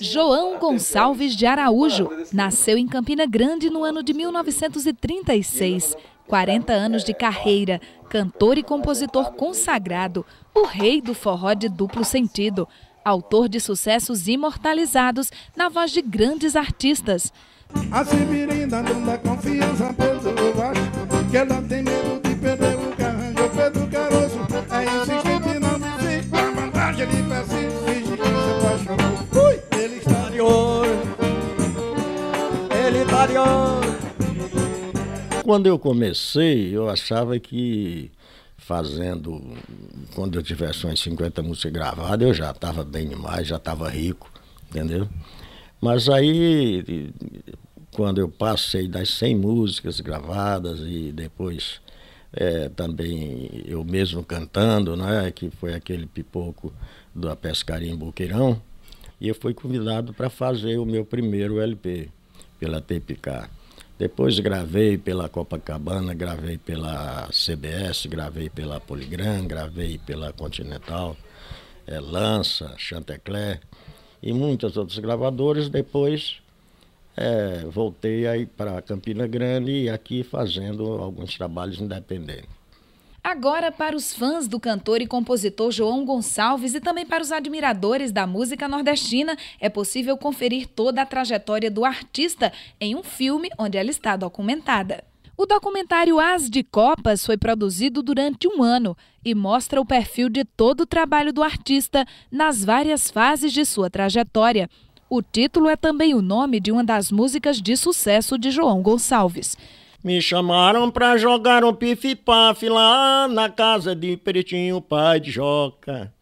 João Gonçalves de Araújo nasceu em Campina Grande no ano de 1936. 40 anos de carreira, cantor e compositor consagrado, o rei do forró de duplo sentido, autor de sucessos imortalizados na voz de grandes artistas. A não dá confiança, pois eu acho que ela tem Quando eu comecei, eu achava que fazendo, quando eu tivesse umas 50 músicas gravadas, eu já estava bem demais, já estava rico, entendeu? Mas aí, quando eu passei das 100 músicas gravadas e depois é, também eu mesmo cantando, né, que foi aquele pipoco da pescaria em Boqueirão, e eu fui convidado para fazer o meu primeiro LP pela TPK. Depois gravei pela Copacabana, gravei pela CBS, gravei pela Poligram, gravei pela Continental, é, Lança, Chantecler e muitos outros gravadores. Depois é, voltei aí para Campina Grande e aqui fazendo alguns trabalhos independentes. Agora, para os fãs do cantor e compositor João Gonçalves e também para os admiradores da música nordestina, é possível conferir toda a trajetória do artista em um filme onde ela está documentada. O documentário As de Copas foi produzido durante um ano e mostra o perfil de todo o trabalho do artista nas várias fases de sua trajetória. O título é também o nome de uma das músicas de sucesso de João Gonçalves. Me chamaram pra jogar um pif-paf lá na casa de Pretinho Pai de Joca.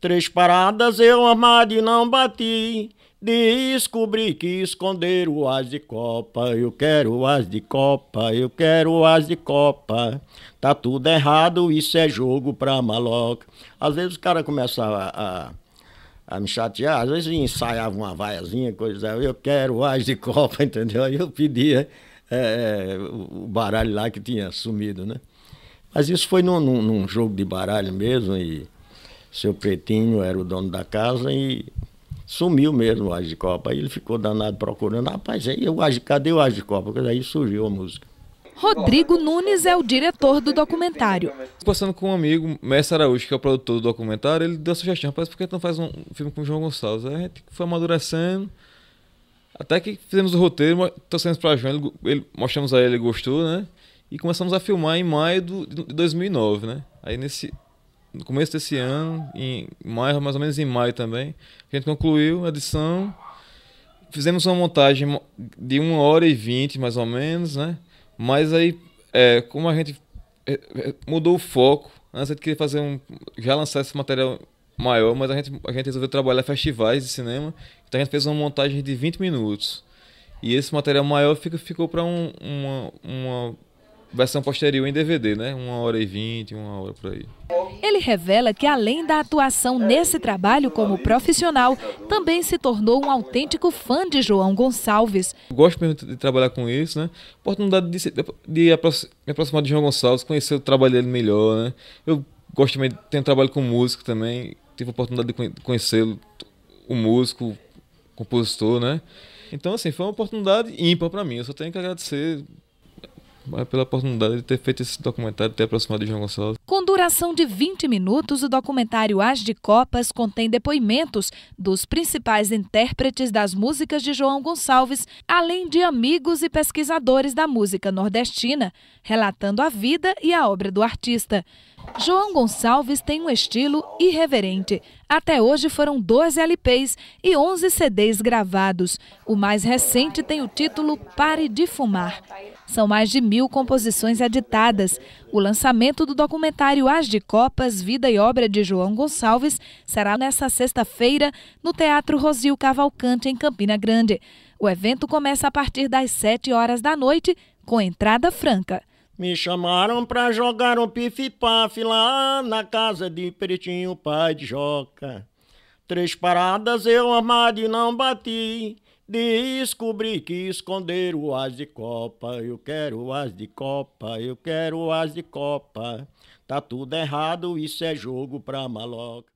Três paradas eu armado e não bati. Descobri que esconder o as de copa, eu quero as de copa, eu quero as de copa. Tá tudo errado, isso é jogo pra maloca. Às vezes o cara começa a, a, a me chatear, às vezes ensaiava uma vaiazinha, coisa, eu quero as de copa, entendeu? Aí eu pedia é, é o baralho lá que tinha sumido, né? Mas isso foi num, num, num, jogo de baralho mesmo e seu pretinho era o dono da casa e sumiu mesmo o de Copa Aí ele ficou danado procurando, rapaz, aí eu, cadê o Porque Aí surgiu a música. Rodrigo Nunes é o diretor do documentário. Conversando com um amigo, Mestre Araújo, que é o produtor do documentário, ele deu a sugestão, rapaz, por que não faz um filme com o João Gonçalves? Aí a gente foi amadurecendo, até que fizemos o roteiro, trouxemos para João, ele, ele, mostramos a ele, ele gostou, né? E começamos a filmar em maio do, de 2009, né? Aí nesse no começo desse ano, em maio, mais ou menos em maio também, a gente concluiu a edição. Fizemos uma montagem de 1 hora e 20, mais ou menos, né? Mas aí, é, como a gente é, é, mudou o foco, antes a gente queria fazer um já lançar esse material maior, mas a gente, a gente resolveu trabalhar festivais de cinema então a gente fez uma montagem de 20 minutos. E esse material maior fica, ficou para um, uma, uma versão posterior em DVD, né? Uma hora e vinte, uma hora por aí. Ele revela que além da atuação nesse trabalho como profissional, também se tornou um autêntico fã de João Gonçalves. Gosto mesmo de trabalhar com isso, né? Oportunidade de, de me aproximar de João Gonçalves, conhecer o trabalho dele melhor, né? Eu gosto também, de ter trabalho com músico também, tive a oportunidade de conhecê-lo, o músico, compositor, né? Então, assim, foi uma oportunidade ímpar para mim. Eu só tenho que agradecer é, pela oportunidade de ter feito esse documentário, de ter aproximado de João Gonçalves. Com duração de 20 minutos, o documentário As de Copas contém depoimentos dos principais intérpretes das músicas de João Gonçalves, além de amigos e pesquisadores da música nordestina, relatando a vida e a obra do artista. João Gonçalves tem um estilo irreverente. Até hoje foram 12 LPs e 11 CDs gravados. O mais recente tem o título Pare de Fumar. São mais de mil composições editadas. O lançamento do documentário As de Copas, Vida e Obra de João Gonçalves será nesta sexta-feira no Teatro Rosil Cavalcante, em Campina Grande. O evento começa a partir das 7 horas da noite, com entrada franca. Me chamaram pra jogar um pif-paf lá na casa de Pretinho Pai de Joca. Três paradas eu armado e não bati. Descobri que esconderam o as de copa. Eu quero as de copa, eu quero as de copa. Tá tudo errado, isso é jogo pra maloca.